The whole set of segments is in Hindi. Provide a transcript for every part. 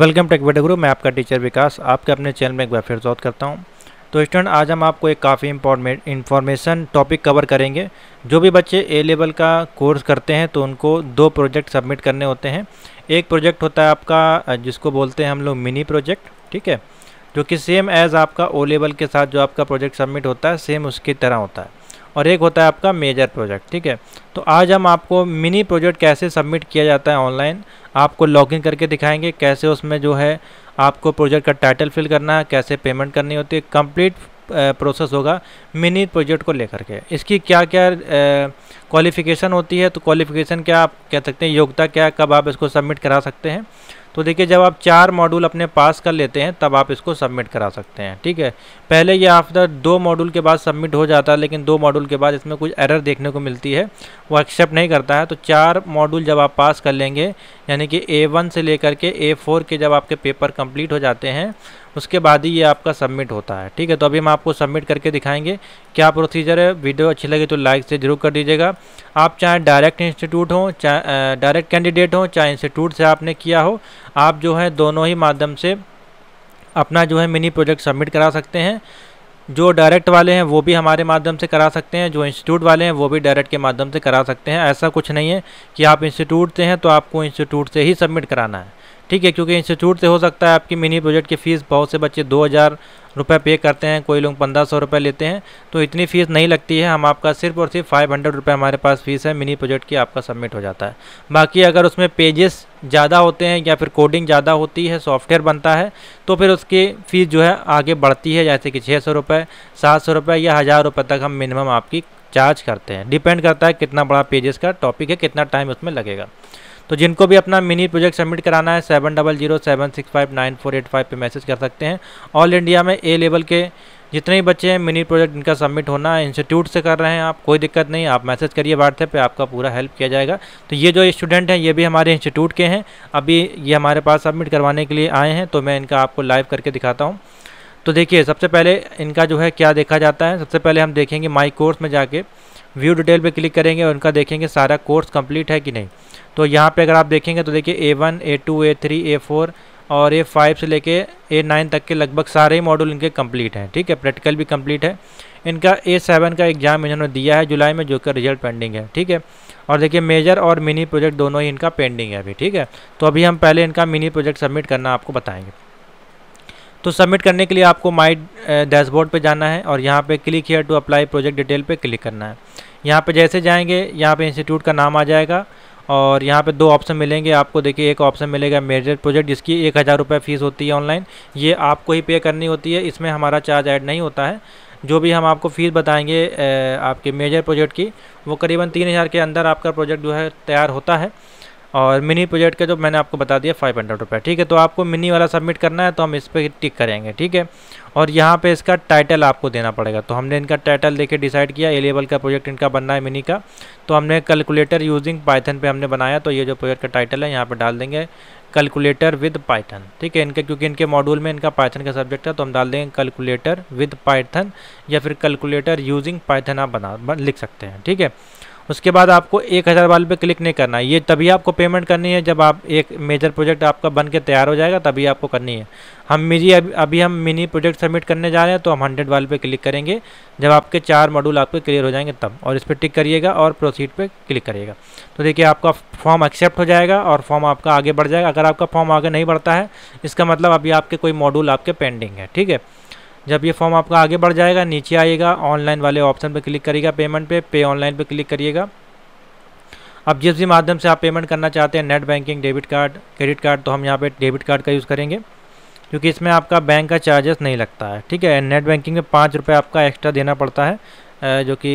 वेलकम टेक बेटे गुरु मैं आपका टीचर विकास आपके अपने चैनल में एक बार फिर स्वागत करता हूं तो स्टूडेंट आज हम आपको एक काफ़ी इंपॉर्टेंट इन्फॉर्मेशन टॉपिक कवर करेंगे जो भी बच्चे ए लेवल का कोर्स करते हैं तो उनको दो प्रोजेक्ट सबमिट करने होते हैं एक प्रोजेक्ट होता है आपका जिसको बोलते हैं हम लोग मिनी प्रोजेक्ट ठीक है जो कि सेम एज़ आपका ओ लेवल के साथ जो आपका प्रोजेक्ट सबमिट होता है सेम उसकी तरह होता है और एक होता है आपका मेजर प्रोजेक्ट ठीक है तो आज हम आपको मिनी प्रोजेक्ट कैसे सबमिट किया जाता है ऑनलाइन आपको लॉगिन करके दिखाएंगे कैसे उसमें जो है आपको प्रोजेक्ट का टाइटल फिल करना है कैसे पेमेंट करनी होती है कंप्लीट प्रोसेस होगा मिनी प्रोजेक्ट को लेकर के इसकी क्या क्या क्वालिफ़िकेशन होती है तो क्वालिफ़िकेशन क्या आप कह सकते हैं योग्यता क्या कब आप इसको सबमिट करा सकते हैं तो देखिए जब आप चार मॉड्यूल अपने पास कर लेते हैं तब आप इसको सबमिट करा सकते हैं ठीक है पहले ये आफ्टर दो मॉड्यूल के बाद सबमिट हो जाता है लेकिन दो मॉड्यूल के बाद इसमें कुछ एरर देखने को मिलती है वो एक्सेप्ट नहीं करता है तो चार मॉड्यूल जब आप पास कर लेंगे यानी कि ए वन से लेकर के ए फोर के जब आपके पेपर कंप्लीट हो जाते हैं उसके बाद ही ये आपका सबमिट होता है ठीक है तो अभी हम आपको सबमिट करके दिखाएंगे क्या प्रोसीजर है वीडियो अच्छी लगे तो लाइक से ज़रूर कर दीजिएगा आप चाहे डायरेक्ट इंस्टीट्यूट हों चाहे डायरेक्ट कैंडिडेट हों चाहे इंस्टीट्यूट से आपने किया हो आप जो है दोनों ही माध्यम से अपना जो है मिनी प्रोजेक्ट सबमिट करा सकते हैं जो डायरेक्ट वाले हैं वो भी हमारे माध्यम से करा सकते हैं जो इंस्टीट्यूट वाले हैं वो भी डायरेक्ट के माध्यम से करा सकते हैं ऐसा कुछ नहीं है कि आप इंस्टीट्यूट से हैं तो आपको इंस्टीट्यूट से ही सबमिट कराना है ठीक है क्योंकि इंस्टीट्यूट से हो सकता है आपकी मिनी प्रोजेक्ट की फ़ीस बहुत से बच्चे दो हज़ार रुपये पे करते हैं कोई लोग पंद्रह सौ रुपये लेते हैं तो इतनी फ़ीस नहीं लगती है हम आपका सिर्फ और सिर्फ फाइव हंड्रेड रुपये हमारे पास फ़ीस है मिनी प्रोजेक्ट की आपका सबमिट हो जाता है बाकी अगर उसमें पेजेस ज़्यादा होते हैं या फिर कोडिंग ज़्यादा होती है सॉफ्टवेयर बनता है तो फिर उसकी फ़ीस जो है आगे बढ़ती है जैसे कि छः सौ रुपये सात सौ रुपये या हज़ार रुपये तक हम मिनिमम आपकी चार्ज करते हैं डिपेंड करता है कितना बड़ा पेजेस का टॉपिक है कितना टाइम उसमें लगेगा तो जिनको भी अपना मिनी प्रोजेक्ट सबमिट कराना है seven double zero seven six five nine four eight five पर मैसेज कर सकते हैं ऑल इंडिया में ए लेवल के जितने भी बच्चे हैं मिनी प्रोजेक्ट इनका सबमिट होना है इंस्टीट्यूट से कर रहे हैं आप कोई दिक्कत नहीं आप मैसेज करिए व्हाट्सएप पे आपका पूरा हेल्प किया जाएगा तो ये जो स्टूडेंट हैं ये भी हमारे इंस्टीट्यूट के हैं अभी ये हमारे पास सबमिट करवाने के लिए आए हैं तो मैं इनका आपको लाइव करके दिखाता हूँ तो देखिए सबसे पहले इनका जो है क्या देखा जाता है सबसे पहले हम देखेंगे माई कोर्स में जाके व्यू डिटेल पे क्लिक करेंगे और उनका देखेंगे सारा कोर्स कंप्लीट है कि नहीं तो यहाँ पे अगर आप देखेंगे तो देखिए A one A two A three A four और ए फाइव से लेके ए नाइन तक के लगभग सारे ही मॉडल इनके कंप्लीट हैं ठीक है प्रैक्टिकल भी कंप्लीट है इनका ए सेवन का एग्ज़ाम इन्होंने दिया है जुलाई में जो कि रिजल्ट पेंडिंग है ठीक है और देखिए मेजर और मिनी प्रोजेक्ट दोनों ही इनका पेंडिंग है अभी ठीक है तो अभी हम पहले इनका मिनी प्रोजेक्ट सबमिट करना आपको बताएंगे तो सबमिट करने के लिए आपको माई डैशबोर्ड eh, पे जाना है और यहाँ पे click here to apply project detail पे क्लिक करना है यहाँ पे जैसे जाएंगे यहाँ पे इंस्टीट्यूट का नाम आ जाएगा और यहाँ पे दो ऑप्शन मिलेंगे आपको देखिए एक ऑप्शन मिलेगा मेजर प्रोजेक्ट जिसकी एक हज़ार रुपये फ़ीस होती है ऑनलाइन ये आपको ही पे करनी होती है इसमें हमारा चार्ज ऐड नहीं होता है जो भी हम आपको फ़ीस बताएंगे आपके मेजर प्रोजेक्ट की वो करीबन तीन हज़ार के अंदर आपका प्रोजेक्ट जो है तैयार होता है और मिनी प्रोजेक्ट का जो मैंने आपको बता दिया फाइव हंड्रेड रुपये ठीक है तो आपको मिनी वाला सबमिट करना है तो हम इस पर टिक करेंगे ठीक है और यहाँ पे इसका टाइटल आपको देना पड़ेगा तो हमने इनका टाइटल देके डिसाइड किया ए लेवल का प्रोजेक्ट इनका बनना है मिनी का तो हमने कैलकुलेटर यूजिंग पाइथन पे हमने बनाया तो ये जो प्रोजेक्ट का टाइटल है यहाँ पर डाल देंगे कैलकुलेटर विद पाइथन ठीक है इनके क्योंकि इनके मॉड्यूल में इनका पाइथन का सब्जेक्ट है तो हम डाल देंगे कैलकुलेटर विद पाइथन या फिर कैलकुलेटर यूजिंग पाइथन आप बना लिख सकते हैं ठीक है उसके बाद आपको एक हज़ार वाले पे क्लिक नहीं करना है ये तभी आपको पेमेंट करनी है जब आप एक मेजर प्रोजेक्ट आपका बन के तैयार हो जाएगा तभी आपको करनी है हम मिजी अभी, अभी हम मिनी प्रोजेक्ट सबमिट करने जा रहे हैं तो हम हंड्रेड वाले पे क्लिक करेंगे जब आपके चार मॉड्यूल आपके क्लियर हो जाएंगे तब और इस पर टिक करिएगा और प्रोसीड पर क्लिक करिएगा तो देखिए आपका फॉर्म एक्सेप्ट हो जाएगा और फॉर्म आपका आगे बढ़ जाएगा अगर आपका फॉर्म आगे नहीं बढ़ता है इसका मतलब अभी आपके कोई मॉड्यूल आपके पेंडिंग है ठीक है जब ये फॉर्म आपका आगे बढ़ जाएगा नीचे आइएगा ऑनलाइन वाले ऑप्शन पर क्लिक करिएगा पेमेंट पे पे ऑनलाइन पे क्लिक करिएगा अब जिस भी माध्यम से आप पेमेंट करना चाहते हैं net banking debit card credit card तो हम यहाँ पे डेबिट कार्ड का यूज़ करेंगे क्योंकि इसमें आपका बैंक का चार्जेस नहीं लगता है ठीक है नेट बैंकिंग में पाँच रुपये आपका एक्स्ट्रा देना पड़ता है जो कि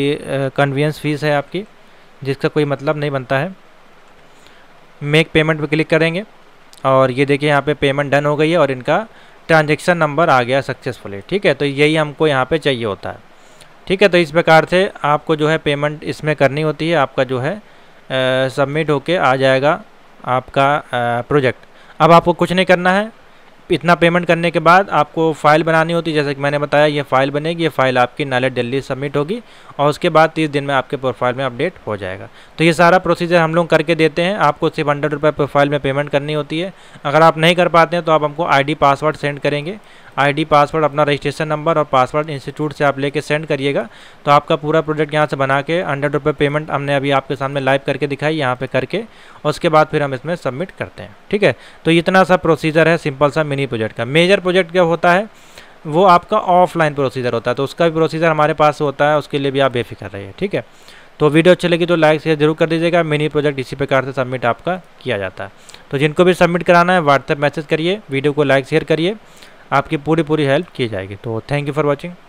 कन्वीनस फीस है आपकी जिसका कोई मतलब नहीं बनता है मेक पेमेंट पर क्लिक करेंगे और ये देखिए यहाँ पे पेमेंट डन हो गई है और इनका ट्रांजेक्शन नंबर आ गया सक्सेसफुली ठीक है तो यही हमको यहाँ पे चाहिए होता है ठीक है तो इस प्रकार से आपको जो है पेमेंट इसमें करनी होती है आपका जो है सबमिट होके आ जाएगा आपका प्रोजेक्ट अब आपको कुछ नहीं करना है इतना पेमेंट करने के बाद आपको फ़ाइल बनानी होती है जैसा कि मैंने बताया ये फ़ाइल बनेगी ये फ़ाइल आपकी नाले दिल्ली सबमिट होगी और उसके बाद तीस दिन में आपके प्रोफाइल में अपडेट हो जाएगा तो ये सारा प्रोसीजर हम लोग करके देते हैं आपको सिर्फ हंड्रेड रुपये प्रोफाइल में पेमेंट करनी होती है अगर आप नहीं कर पाते हैं तो आप हमको आई पासवर्ड सेंड करेंगे आईडी पासवर्ड अपना रजिस्ट्रेशन नंबर और पासवर्ड इंस्टीट्यूट से आप लेके सेंड करिएगा तो आपका पूरा प्रोजेक्ट यहाँ से बना के हंड्रेड रुपये पेमेंट हमने अभी आपके सामने लाइव करके दिखाई यहाँ पे करके और उसके बाद फिर हम इसमें सबमिट करते हैं ठीक है तो इतना सा प्रोसीजर है सिंपल सा मिनी प्रोजेक्ट का मेजर प्रोजेक्ट क्या होता है वो आपका ऑफलाइन प्रोसीजर होता है तो उसका भी प्रोसीजर हमारे पास होता है उसके लिए भी आप बेफिक्र रहिए ठीक है तो वीडियो अच्छी लगी तो लाइक शेयर जरूर कर दीजिएगा मिनी प्रोजेक्ट इसी प्रकार से सबमिट आपका किया जाता है तो जिनको भी सबमिट कराना है व्हाट्सएप मैसेज करिए वीडियो को लाइक शेयर करिए आपकी पूरी पूरी हेल्प की जाएगी तो थैंक यू फॉर वॉचिंग